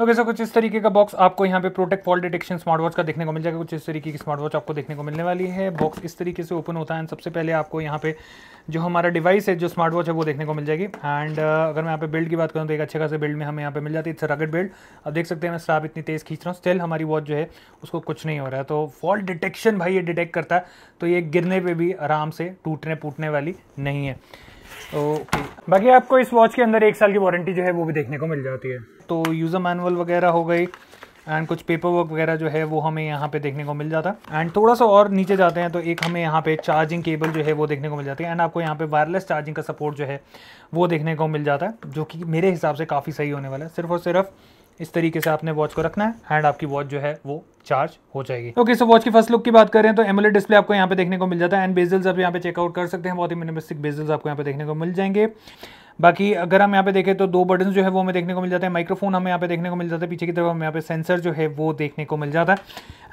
okay okay, sir so कुछ इस तरीके का बॉक्स आपको यहाँ पे protect fall detection smart watch का देखने को मिल जाएगा कुछ इस तरीके की स्मार्ट वॉच आपको देखने को मिलने वाली है बॉक्स इस तरीके से ओपन होता है सबसे पहले आपको यहाँ पे जो हमारा डिवाइस है जो स्मार्ट वॉच है वो देखने को मिल जाएगी एंड uh, अगर मैं यहाँ पे बिल्ड की बात करूँ तो एक अच्छे खासे बिल्ड में हमें यहाँ पे मिल जाती है इट्स रगड बिल्ड अब देख सकते हैं मैं साफ इतनी तेज़ खींच रहा हूँ स्टिल हमारी वॉच जो है उसको कुछ नहीं हो रहा है तो फॉल्ट डिटेक्शन भाई ये डिटेक्ट करता है तो ये गिरने पर भी आराम से टूटने फूटने वाली नहीं है ओके तो बाकी आपको इस वॉच के अंदर एक साल की वारंटी जो है वो भी देखने को मिल जाती है तो यूज़र मैनुअल वगैरह हो गई एंड कुछ पेपर वर्क वगैरह जो है वो हमें यहाँ पे देखने को मिल जाता है एंड थोड़ा सा और नीचे जाते हैं तो एक हमें यहाँ पे चार्जिंग केबल जो है वो देखने को मिल जाती है एंड आपको यहाँ पे वायरलेस चार्जिंग का सपोर्ट जो है वो देखने को मिल जाता है जो कि मेरे हिसाब से काफ़ी सही होने वाला है सिर्फ और सिर्फ इस तरीके से आपने वॉच को रखना है एंड आपकी वॉच जो है वो चार्ज हो जाएगी ओके सो वॉच की फर्स्ट लुक की बात करें तो एमुलेट डिस्प्ले आपको यहाँ पे देखने को मिल जाता है एंड बेजल्स आप यहाँ पे चेकआउट कर सकते हैं बहुत ही मिनिमिस्टिक बेजल्स आपको यहाँ पे देखने को मिल जाएंगे बाकी अगर हम यहाँ पे देखें तो दो बटन जो है वो हमें देखने को मिल जाते हैं माइक्रोफोन हमें यहाँ पे देखने को मिल जाता है पीछे की तरफ हमें यहाँ पे सेंसर जो है वो देखने को मिल जाता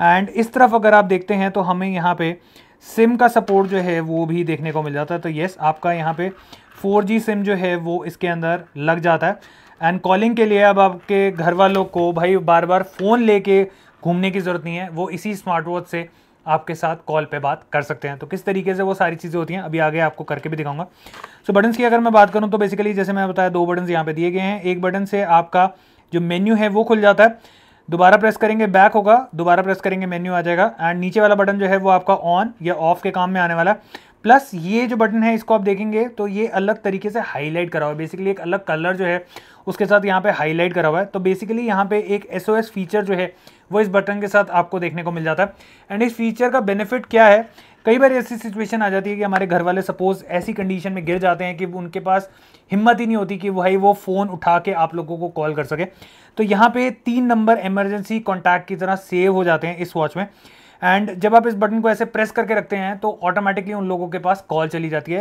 है एंड इस तरफ अगर आप देखते हैं तो हमें यहाँ पे सिम का सपोर्ट जो है वो भी देखने को मिल जाता है तो येस आपका यहाँ पे फोर सिम जो है वो इसके अंदर लग जाता है एंड कॉलिंग के लिए अब आपके घर वालों को भाई बार बार फ़ोन लेके घूमने की ज़रूरत नहीं है वो इसी स्मार्ट वॉच से आपके साथ कॉल पे बात कर सकते हैं तो किस तरीके से वो सारी चीज़ें होती हैं अभी आगे आपको करके भी दिखाऊंगा सो so, बटन्स की अगर मैं बात करूँ तो बेसिकली जैसे मैंने बताया दो बटन्स यहाँ पे दिए गए हैं एक बटन से आपका जो मेन्यू है वो खुल जाता है दोबारा प्रेस करेंगे बैक होगा दोबारा प्रेस करेंगे मेन्यू आ जाएगा एंड नीचे वाला बटन जो है वो आपका ऑन या ऑफ के काम में आने वाला है प्लस ये जो बटन है इसको आप देखेंगे तो ये अलग तरीके से हाईलाइट करा हुआ है बेसिकली एक अलग कलर जो है उसके साथ यहाँ पे हाईलाइट करा हुआ है तो बेसिकली यहाँ पे एक एस फीचर जो है वो इस बटन के साथ आपको देखने को मिल जाता है एंड इस फीचर का बेनिफिट क्या है कई बार ऐसी सिचुएशन आ जाती है कि हमारे घर वाले सपोज ऐसी कंडीशन में गिर जाते हैं कि उनके पास हिम्मत ही नहीं होती कि भाई वो फ़ोन उठा के आप लोगों को कॉल कर सके तो यहाँ पे तीन नंबर इमरजेंसी कॉन्टैक्ट की तरह सेव हो जाते हैं इस वॉच में एंड जब आप इस बटन को ऐसे प्रेस करके रखते हैं तो ऑटोमेटिकली उन लोगों के पास कॉल चली जाती है